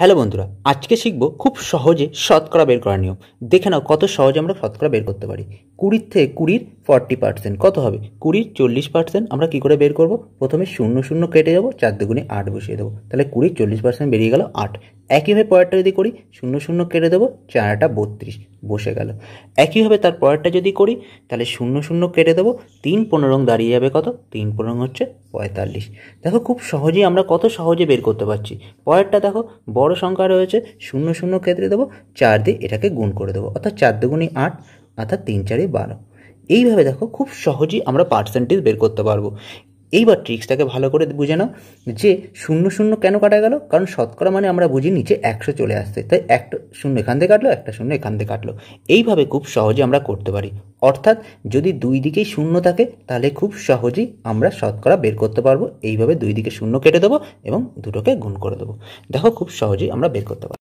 hello বন্ধুরা আজকে শিখবো খুব সহজে শতকরা বের করার নিয়ম দেখে নাও কত সহজে আমরা শতকরা বের করতে পারি কুড়ির থেকে কুড়ির ফর্টি পার্সেন্ট কত হবে কুড়ির চল্লিশ পার্সেন্ট আমরা কী করে বের করব প্রথমে শূন্য শূন্য কেটে যাবো চার দুগুণে আট বসিয়ে দেবো তাহলে কুড়ির চল্লিশ পার্সেন্ট বেরিয়ে গেল আট একইভাবে পরেরটা যদি করি শূন্য শূন্য কেটে দেবো চারটা বত্রিশ বসে গেল একইভাবে তার পয়েরটা যদি করি তাহলে শূন্য শূন্য কেটে দেবো তিন পনেরো দাঁড়িয়ে যাবে কত তিন পনেরো হচ্ছে পঁয়তাল্লিশ দেখো খুব সহজেই আমরা কত সহজে বের করতে পারছি পরেরটা দেখো বড় সংখ্যা রয়েছে শূন্য শূন্য কেটে দেবো চার দিয়ে এটাকে গুণ করে দেবো অর্থাৎ চার দুগুণে আট অর্থাৎ তিন চারে বারো এইভাবে দেখো খুব সহজেই আমরা পার্সেন্টেজ বের করতে পারবো এইবার ট্রিক্সটাকে ভালো করে বুঝে নাও যে শূন্য শূন্য কেন কাটা গেল কারণ শতকরা মানে আমরা বুঝি নিচে একশো চলে আসছে তাই একটা শূন্য এখান থেকে কাটলো একটা শূন্য এখান থেকে কাটলো এইভাবে খুব সহজে আমরা করতে পারি অর্থাৎ যদি দুই দিকেই শূন্য থাকে তাহলে খুব সহজেই আমরা শতকরা বের করতে পারবো এইভাবে দুই দিকে শূন্য কেটে দেবো এবং দুটোকে গুণ করে দেবো দেখো খুব সহজেই আমরা বের করতে পারবো